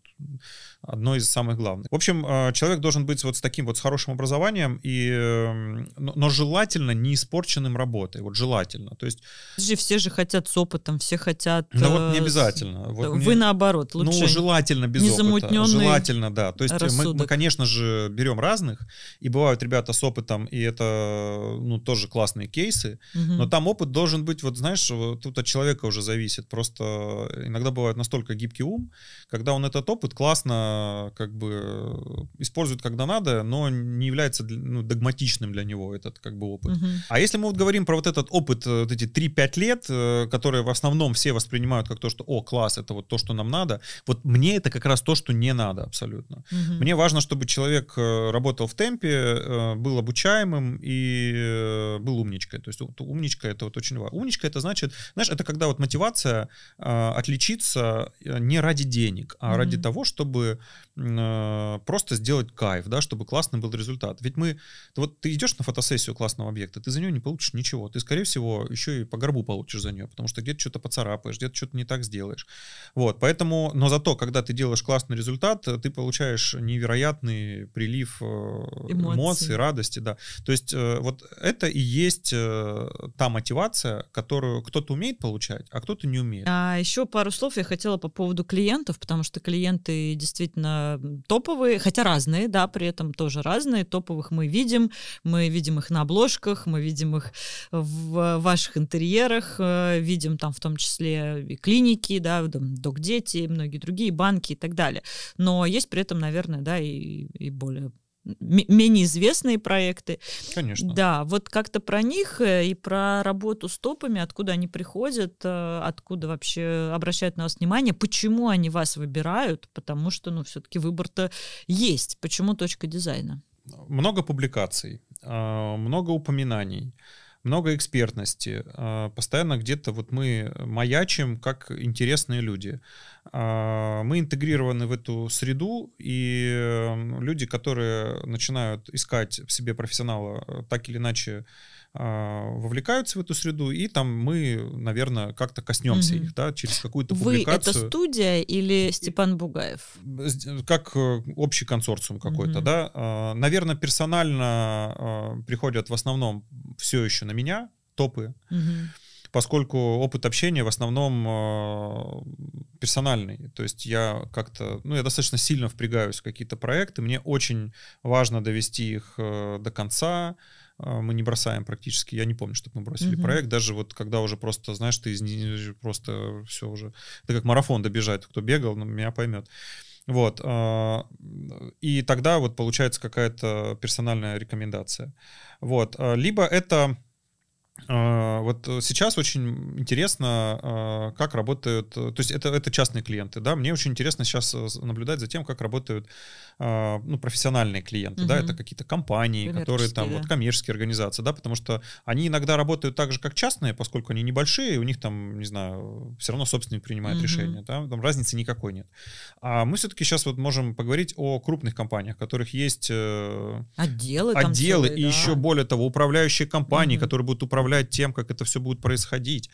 одно из самых главных. В общем, э, человек должен быть вот с таким вот с хорошим образованием и, эм, но, но желательно не испорченным работой, вот желательно. То есть все же хотят с опытом все хотят... Ну вот э, не обязательно. Вот Вы мне... наоборот, ну, лучше... Ну, желательно без опыта. Желательно, да. То есть мы, мы, конечно же, берем разных, и бывают ребята с опытом, и это, ну, тоже классные кейсы, угу. но там опыт должен быть, вот знаешь, тут от человека уже зависит. Просто иногда бывает настолько гибкий ум, когда он этот опыт классно как бы использует, когда надо, но не является ну, догматичным для него этот как бы опыт. Угу. А если мы вот говорим про вот этот опыт, э, вот эти 3-5 лет, э, которые в основном основном все воспринимают как то, что, о, класс, это вот то, что нам надо. Вот мне это как раз то, что не надо абсолютно. Угу. Мне важно, чтобы человек э, работал в темпе, э, был обучаемым и э, был умничкой. То есть умничка это вот очень важно. Умничка это значит, знаешь, это когда вот мотивация отличиться не ради денег, а угу. ради того, чтобы просто сделать кайф, да, чтобы классный был результат. Ведь мы, вот ты идешь на фотосессию классного объекта, ты за нее не получишь ничего. Ты, скорее всего, еще и по горбу получишь за нее, потому что где-то что-то что-то поцарапаешь, где-то что-то не так сделаешь. Вот, поэтому, но зато, когда ты делаешь классный результат, э, ты получаешь невероятный прилив э, эмоций, эмоций радости, да. То есть э, вот это и есть та мотивация, которую кто-то умеет получать, а кто-то не умеет. А еще пару слов я хотела по поводу клиентов, потому что клиенты действительно топовые, хотя разные, да, при этом тоже разные. Топовых мы видим, мы видим их на обложках, мы видим их в ваших интерьерах, видим там в том том числе и клиники, да, док-дети, многие другие банки и так далее. Но есть при этом, наверное, да, и, и более менее известные проекты. Конечно. Да, вот как-то про них э, и про работу с топами, откуда они приходят, э, откуда вообще обращают на вас внимание, почему они вас выбирают, потому что, ну, все-таки выбор-то есть. Почему точка дизайна? Много публикаций, а, много упоминаний много экспертности. А, постоянно где-то вот мы маячим, как интересные люди. А, мы интегрированы в эту среду, и э, люди, которые начинают искать в себе профессионала, э, так или иначе а, вовлекаются в эту среду, и там мы, наверное, как-то коснемся угу. их, да, через какую-то публикацию. Вы — это студия или Степан Бугаев? Как э, общий консорциум какой-то, угу. да. А, наверное, персонально а, приходят в основном все еще на меня топы, угу. поскольку опыт общения в основном персональный. То есть я как-то, ну, я достаточно сильно впрягаюсь в какие-то проекты, мне очень важно довести их э, до конца, а, мы не бросаем практически. Я не помню, чтобы мы бросили угу. проект. Даже вот когда уже просто, знаешь, ты из просто все уже... Это как марафон добежать. Кто бегал, ну, меня поймет. Вот. А, и тогда вот получается какая-то персональная рекомендация. Вот. А, либо это а, вот э, сейчас очень интересно, а, как работают, э, то есть это, это частные клиенты, да, мне очень интересно сейчас э, наблюдать за тем, как работают а, ну, профессиональные клиенты, угу. да, это какие-то компании, которые там, да. вот коммерческие организации, да, потому что они иногда работают так же, как частные, поскольку они небольшие, у них там, не знаю, все равно собственник принимает угу. решение, да, там разницы никакой нет. А мы все-таки сейчас вот можем поговорить о крупных компаниях, которых есть отделы, отделы целые, и да. еще более того, управляющие компании, угу. которые будут управлять управлять тем, как это все будет происходить.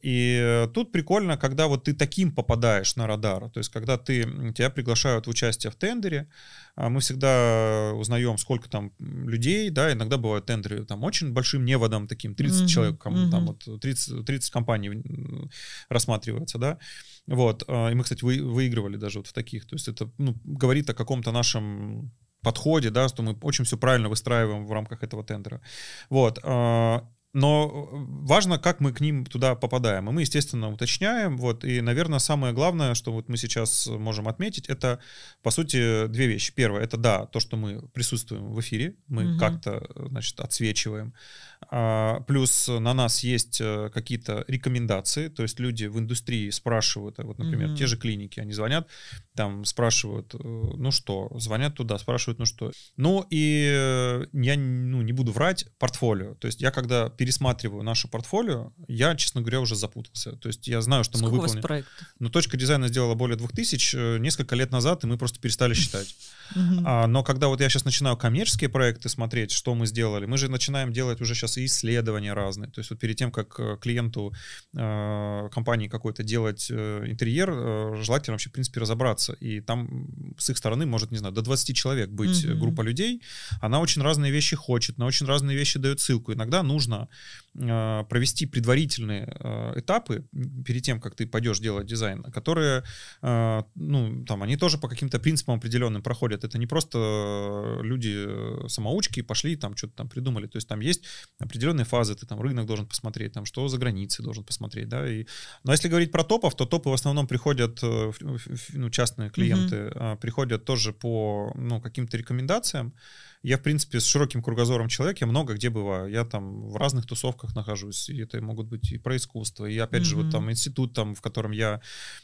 И э, тут прикольно, когда вот ты таким попадаешь на радар, то есть когда ты, тебя приглашают в участие в тендере, а мы всегда э, узнаем, сколько там людей, да, иногда бывают тендеры там очень большим неводом таким, 30 mm-hmm. человек, там mm-hmm. вот 30, 30 компаний рассматривается, да, вот, э, и мы, кстати, выигрывали даже вот в таких, то есть это, ну, говорит о каком-то нашем подходе, да, что мы очень все правильно выстраиваем в рамках этого тендера. Вот но важно, как мы к ним туда попадаем. И мы, естественно, уточняем. Вот, и, наверное, самое главное, что вот мы сейчас можем отметить, это, по сути, две вещи. Первое, это да, то, что мы присутствуем в эфире, мы угу. как-то, э, значит, отсвечиваем а, плюс на нас есть э, какие-то рекомендации, то есть люди в индустрии спрашивают, э, вот, например, mm-hmm. те же клиники, они звонят, там спрашивают, э, ну что, звонят туда, спрашивают, ну что. Ну и я ну, не буду врать, портфолио. То есть я когда пересматриваю наше портфолио, я, честно говоря, уже запутался. То есть я знаю, что Сколько мы выполнили. проектов? Но точка дизайна сделала более 2000 несколько лет назад, и мы просто перестали считать. Mm-hmm. А, но когда вот я сейчас начинаю коммерческие проекты смотреть, что мы сделали, мы же начинаем делать уже сейчас сейчас и исследования разные. То есть вот перед тем, как э, клиенту э, компании какой-то делать э, интерьер, э, желательно вообще, в принципе, разобраться. И там с их стороны может, не знаю, до 20 человек быть mm-hmm. группа людей. Она очень разные вещи хочет, на очень разные вещи дает ссылку. Иногда нужно э, провести предварительные э, этапы перед тем, как ты пойдешь делать дизайн, которые, э, ну, там, они тоже по каким-то принципам определенным проходят. Это не просто э, люди самоучки пошли там что-то там придумали. То есть там есть определенные фазы, ты там рынок должен посмотреть, там что за границей должен посмотреть, да. И... Но если говорить про топов, то топы в основном приходят, э, ну, частные клиенты mm-hmm. приходят тоже по, ну, каким-то рекомендациям, я, в принципе, с широким кругозором человек, я много где бываю. Я там в разных тусовках нахожусь, и это могут быть и про искусство, и, опять mm-hmm. же, вот там институт, там, в котором я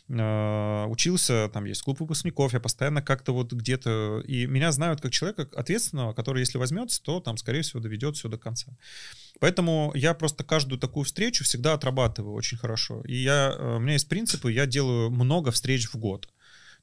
э, учился, там есть клуб выпускников, я постоянно как-то вот где-то... И меня знают как человека ответственного, который, если возьмется, то там, скорее всего, доведет все до конца. Поэтому я просто каждую такую встречу всегда отрабатываю очень хорошо. И я, э, у меня есть принципы, я делаю много встреч в год.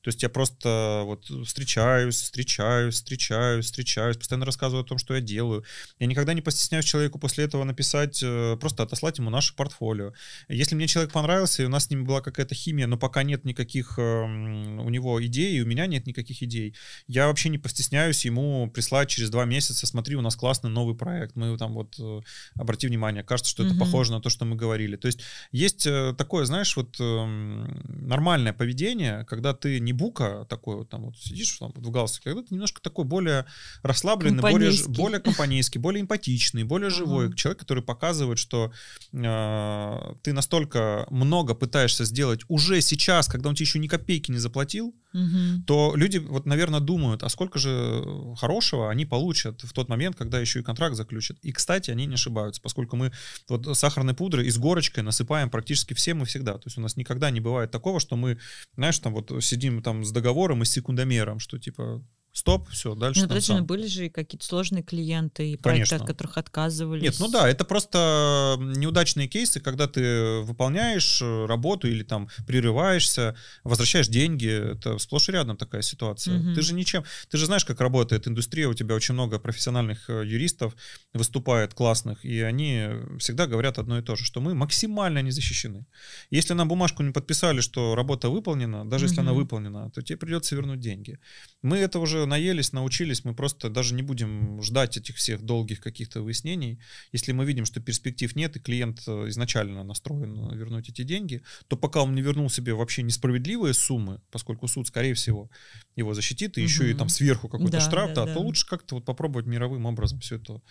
То есть я просто вот встречаюсь, встречаюсь, встречаюсь, встречаюсь, постоянно рассказываю о том, что я делаю. Я никогда не постесняюсь человеку после этого написать, э, просто отослать ему наше портфолио. Если мне человек понравился, и у нас с ним была какая-то химия, но пока нет никаких эм, у него идей, и у меня нет никаких идей, я вообще не постесняюсь ему прислать через два месяца, смотри, у нас классный новый проект, мы там вот, э, обрати внимание, кажется, что это mm-hmm. похоже на то, что мы говорили. То есть есть э, такое, знаешь, вот эм, нормальное поведение, когда ты не не бука а такой вот там вот сидишь там, вот в галстуке, когда ты немножко такой более расслабленный, более, более компанейский, более эмпатичный, более ага. живой человек, который показывает, что э, ты настолько много пытаешься сделать уже сейчас, когда он тебе еще ни копейки не заплатил, угу. то люди, вот, наверное, думают, а сколько же хорошего они получат в тот момент, когда еще и контракт заключат. И, кстати, они не ошибаются, поскольку мы вот сахарной пудры из горочкой насыпаем практически всем и всегда. То есть у нас никогда не бывает такого, что мы, знаешь, там вот сидим там с договором и с секундомером, что типа Стоп, все, дальше. Ну, подожди, сам. Ну, были же какие-то сложные клиенты и проекты, Конечно. от которых отказывались. Нет, ну да, это просто неудачные кейсы, когда ты выполняешь э, работу или там прерываешься, возвращаешь деньги. Это сплошь и рядом такая ситуация. Угу. Ты же ничем, ты же знаешь, как работает индустрия, у тебя очень много профессиональных э, юристов выступает классных, и они всегда говорят одно и то же, что мы максимально не защищены. Если нам бумажку не подписали, что работа выполнена, даже угу. если она выполнена, то тебе придется вернуть деньги. Мы это уже наелись, научились, мы просто даже не будем ждать этих всех долгих каких-то выяснений. Если мы видим, что перспектив нет, и клиент э, изначально настроен э, вернуть эти деньги, то пока он не вернул себе вообще несправедливые суммы, поскольку суд, скорее всего, его защитит, и угу. еще и там сверху какой-то да, штраф, да, да, то лучше как-то вот попробовать мировым образом все это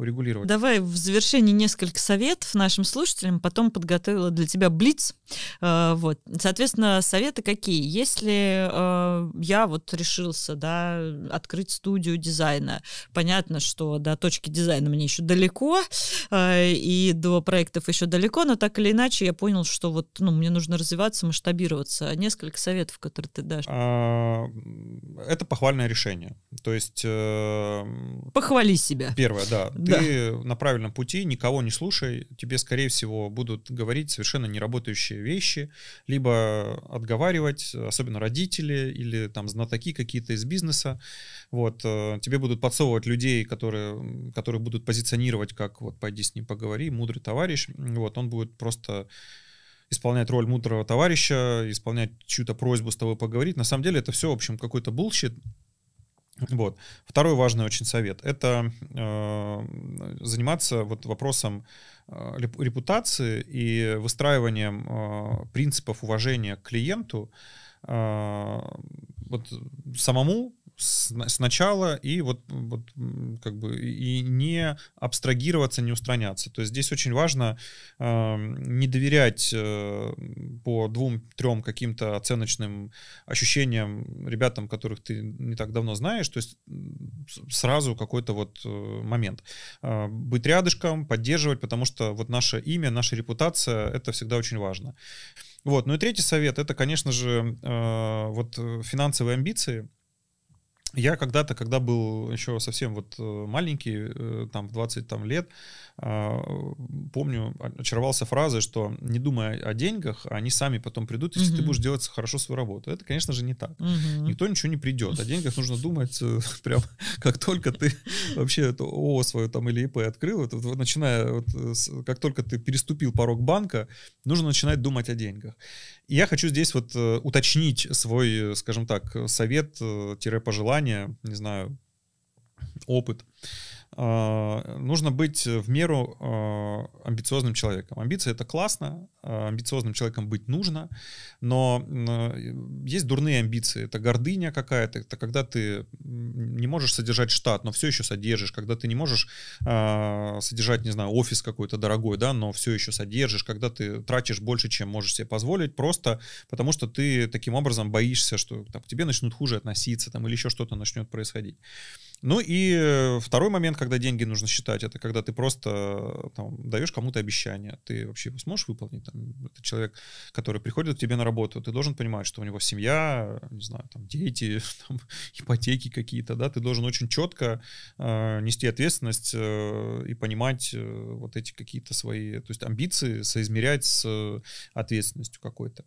урегулировать. Давай в завершении несколько советов нашим слушателям, потом подготовила для тебя блиц. Э, вот. Соответственно, советы какие? Если э, я вот решился, да, открыть студию дизайна, понятно, что до точки дизайна мне еще далеко, э, и до проектов еще далеко, но так или иначе я понял, что вот, ну, мне нужно развиваться, масштабироваться. Несколько советов, которые ты дашь. А, это похвальное решение. То есть... Э, Похвали себя. Первое, да. да. Ты на правильном пути, никого не слушай. Тебе, скорее всего, будут говорить совершенно неработающие вещи, либо отговаривать, особенно родители или там знатоки какие-то из бизнеса. Вот. Э, тебе будут подсовывать людей, которые, которые будут позиционировать как вот пойди с ним поговори, мудрый товарищ. Вот. Он будет просто исполнять роль мудрого товарища, исполнять чью-то просьбу с тобой поговорить. На самом деле это все, в общем, какой-то булщит, вот. Второй важный очень совет — это э, заниматься вот вопросом э, репутации и выстраиванием э, принципов уважения к клиенту э, вот самому сначала и вот, вот как бы и не абстрагироваться, не устраняться. То есть здесь очень важно э, не доверять э, по двум-трем каким-то оценочным ощущениям ребятам, которых ты не так давно знаешь, то есть сразу какой-то вот э, момент. Э, быть рядышком, поддерживать, потому что вот наше имя, наша репутация, это всегда очень важно. Вот. Ну и третий совет, это, конечно же, э, вот э, финансовые амбиции я когда-то, когда был еще совсем вот э, маленький, э, там в 20 там, лет, а, помню, очаровался фразой, что не думая о деньгах, а они сами потом придут, если угу. ты будешь делать хорошо свою работу. Это, конечно же, не так. Угу. Никто ничего не придет. О деньгах нужно думать э, прям как только ты вообще эту ООО свою там или ИП открыл, вот, начиная, вот, с, как только ты переступил порог банка, нужно начинать думать о деньгах. И я хочу здесь вот уточнить свой, скажем так, совет-пожелание знания, не знаю, опыт. А, нужно быть в меру а, амбициозным человеком. Амбиции — это классно, а, амбициозным человеком быть нужно, но есть дурные амбиции. Это гордыня какая-то, это когда ты не можешь содержать штат, но все еще содержишь, когда ты не можешь содержать, не знаю, офис какой-то дорогой, да, но все еще содержишь, когда ты тратишь больше, чем можешь себе позволить, просто потому что ты таким образом боишься, что там, к тебе начнут хуже относиться там, или еще что-то начнет происходить. Ну и второй момент, когда деньги нужно считать, это когда ты просто э, там, даешь кому-то обещание. Ты вообще его сможешь выполнить? Там, это человек, который приходит к тебе на работу, ты должен понимать, что у него семья, э, не знаю, там дети, там, ипотеки какие-то, да, ты должен очень четко э, нести ответственность э, и понимать э, вот эти какие-то свои, то есть амбиции соизмерять с э, ответственностью какой-то. Э,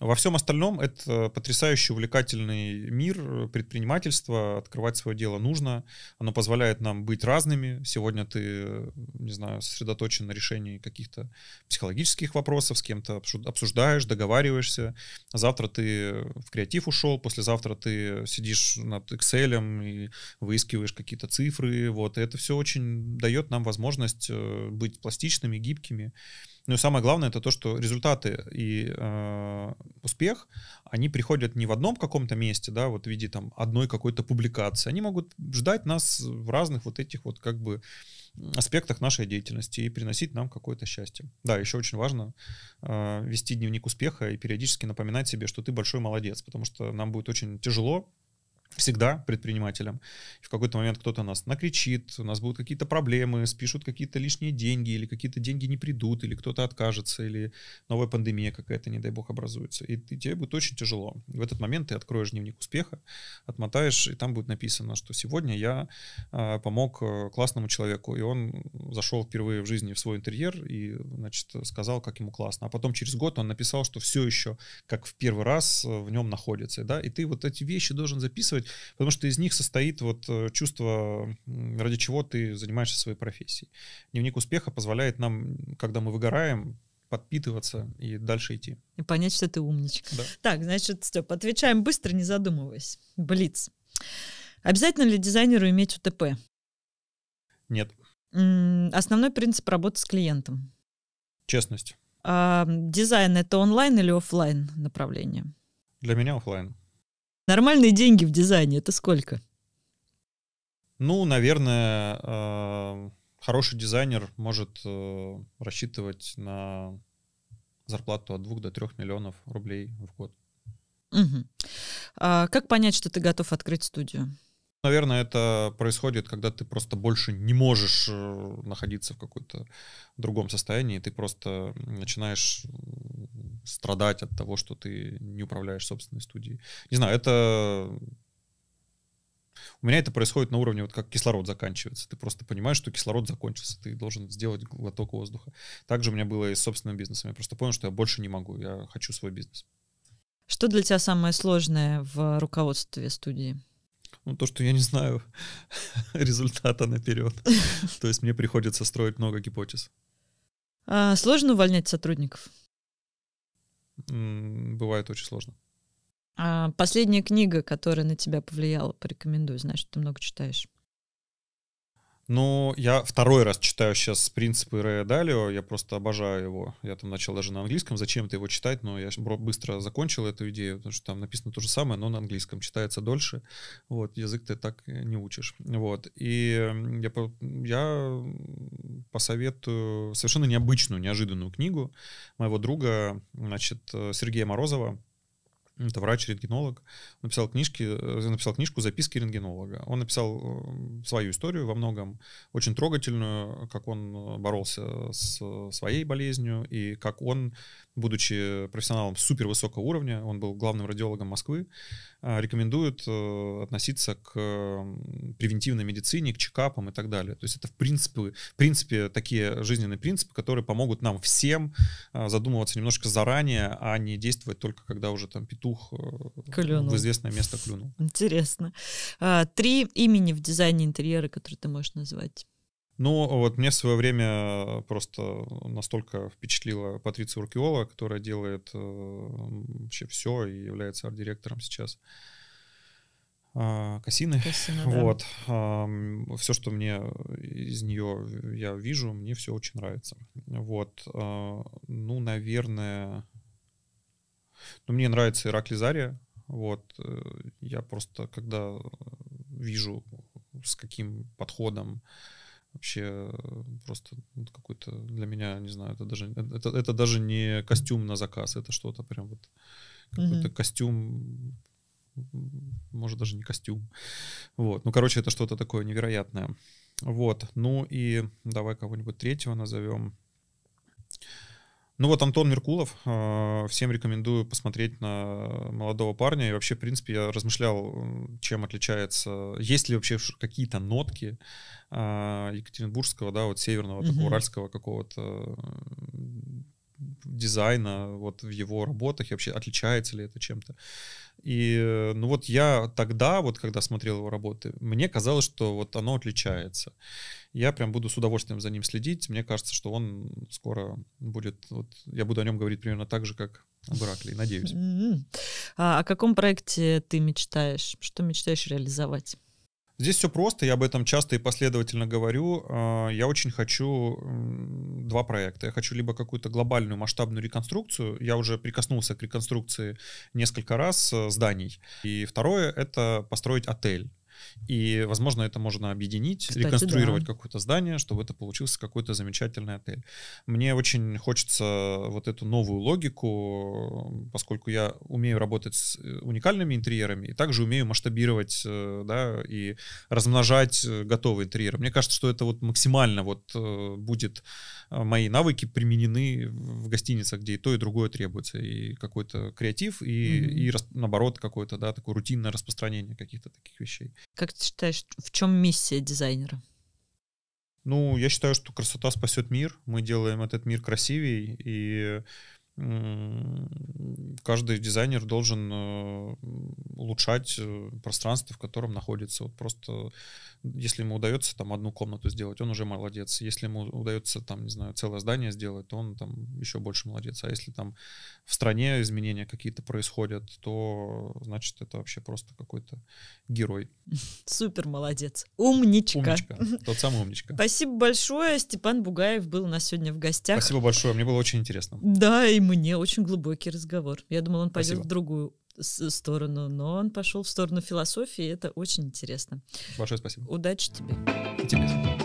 во всем остальном это потрясающий увлекательный мир предпринимательства. Открывать свое дело нужно. Оно позволяет нам быть разными. Сегодня ты, не знаю, сосредоточен на решении каких-то психологических вопросов, с кем-то обсуждаешь, договариваешься. Завтра ты в креатив ушел, послезавтра ты сидишь над Excel и выискиваешь какие-то цифры. Вот. И это все очень дает нам возможность э, быть пластичными, гибкими. Ну и самое главное это то, что результаты и э, успех, они приходят не в одном каком-то месте, да, вот в виде там одной какой-то публикации. Они могут ждать нас в разных вот этих вот как бы аспектах нашей деятельности и приносить нам какое-то счастье. Да, еще очень важно э, вести дневник успеха и периодически напоминать себе, что ты большой молодец, потому что нам будет очень тяжело всегда предпринимателям. В какой-то момент кто-то нас накричит, у нас будут какие-то проблемы, спишут какие-то лишние деньги, или какие-то деньги не придут, или кто-то откажется, или новая пандемия какая-то, не дай бог, образуется. И, и тебе будет очень тяжело. В этот момент ты откроешь дневник успеха, отмотаешь, и там будет написано, что сегодня я а, э, помог классному человеку, и он зашел впервые в жизни в свой интерьер и, значит, сказал, как ему классно. А потом через год он написал, что все еще, как в первый раз, э, в нем находится. Да? И ты вот эти вещи должен записывать, использовать, потому что из них состоит вот э, чувство, ради чего ты занимаешься своей профессией. Дневник успеха позволяет нам, когда мы выгораем, подпитываться и дальше идти. И понять, что ты умничка. Да. Так, значит, Степ, отвечаем быстро, не задумываясь. Блиц. Обязательно ли дизайнеру иметь УТП? Нет. основной принцип работы с клиентом? Честность. А, дизайн это онлайн или офлайн направление? Для меня офлайн. Нормальные деньги в дизайне это сколько? Ну, наверное, э, хороший дизайнер может э, рассчитывать на зарплату от 2 до 3 миллионов рублей в год. Угу. А как понять, что ты готов открыть студию? Наверное, это происходит, когда ты просто больше не можешь э, находиться в каком-то другом состоянии, ты просто начинаешь страдать от того, что ты не управляешь собственной студией. Не знаю, это... У меня это происходит на уровне, вот как кислород заканчивается. Ты просто понимаешь, что кислород закончился, ты должен сделать глоток воздуха. Также у меня было и с собственным бизнесом. Я просто понял, что я больше не могу, я хочу свой бизнес. Что для тебя самое сложное в руководстве студии? Ну, то, что я не знаю результата наперед. То есть мне приходится строить много гипотез. А, сложно увольнять сотрудников? бывает очень сложно. А последняя книга, которая на тебя повлияла, порекомендую, Значит, ты много читаешь. Ну, я второй раз читаю сейчас «Принципы Рэя Далио», я просто обожаю его. Я там начал даже на английском зачем ты его читать, но я быстро закончил эту идею, потому что там написано то же самое, но на английском читается дольше. Вот, язык ты так не учишь. Вот, и я, я посоветую совершенно необычную, неожиданную книгу моего друга, значит, э, Сергея Морозова это врач-рентгенолог, написал, книжки, э, написал книжку «Записки рентгенолога». Он написал э, свою историю во многом, очень трогательную, как он э, боролся с своей болезнью и как он, будучи профессионалом супер высокого уровня, он был главным радиологом Москвы, рекомендует относиться к превентивной медицине, к чекапам и так далее. То есть это, в принципе, в принципе такие жизненные принципы, которые помогут нам всем задумываться немножко заранее, а не действовать только когда уже там петух э, клюнул. в известное место клюнул. Интересно. А, три имени в дизайне интерьера, которые ты можешь назвать. Ну, вот мне в свое время просто настолько впечатлила Патриция Уркиола, которая делает э, вообще все и является арт-директором сейчас а, кассины. Косины. Косина, вот. Да. все, что мне из нее я вижу, мне все очень нравится. Вот. А, ну, наверное, но мне нравится Иракли Зария. Вот, э, я просто, когда вижу, с каким подходом вообще э, просто ну, какой-то для меня, не знаю, это даже, э, это, это даже не костюм на заказ, это что-то прям вот какой-то mm-hmm. костюм, может даже не костюм. Вот, ну, короче, это что-то такое невероятное. Вот, ну и давай кого-нибудь третьего назовем. Uh, ну вот Антон Меркулов, э, всем рекомендую посмотреть на молодого парня. И вообще, в принципе, я размышлял, чем отличается, есть ли вообще какие-то нотки э, екатеринбургского, да, вот северного, угу. такого уральского какого-то э, дизайна вот в его работах, и вообще отличается ли это чем-то. И, ну вот я тогда, вот когда смотрел его работы, мне казалось, что вот оно отличается. Я прям буду с удовольствием за ним следить. Мне кажется, что он скоро будет... Вот, я буду о нем говорить примерно так же, как об Иракле, надеюсь. М-м-м. А о каком проекте ты мечтаешь? Что мечтаешь реализовать? Здесь все просто, я об этом часто и последовательно говорю. А, я очень хочу два проекта. Я хочу либо какую-то глобальную масштабную реконструкцию. Я уже прикоснулся к реконструкции несколько раз э, зданий. И второе — это построить отель. И, возможно, это можно объединить, Кстати, реконструировать да. какое-то здание, чтобы это получился какой-то замечательный отель. Мне очень хочется вот эту новую логику, поскольку я умею работать с э, уникальными интерьерами и также умею масштабировать, э, да, и размножать э, готовый интерьер. Мне кажется, что это вот максимально вот будет Э, мои навыки применены в гостиницах, где и то, и другое требуется, и какой-то креатив, и, mm-hmm. и наоборот какое-то, да, такое рутинное распространение каких-то таких вещей. Как ты считаешь, в чем миссия дизайнера? Ну, я считаю, что красота спасет мир. Мы делаем этот мир красивее, и каждый дизайнер должен э, улучшать э, пространство, в котором находится. Вот просто если ему удается там одну комнату сделать, он уже молодец. Если ему удается там, не знаю, целое здание сделать, то он там еще больше молодец. А если там в стране изменения какие-то происходят, то значит это вообще просто какой-то герой. Супер молодец. Умничка. Умничка. Тот самый умничка. Спасибо большое. Степан Бугаев был у нас сегодня в гостях. Спасибо большое. Мне было очень интересно. Да, и мне очень глубокий разговор. Я думал он пойдет Спасибо. в другую сторону, но он пошел в сторону философии, и это очень интересно. Большое спасибо. Удачи тебе. И тебе.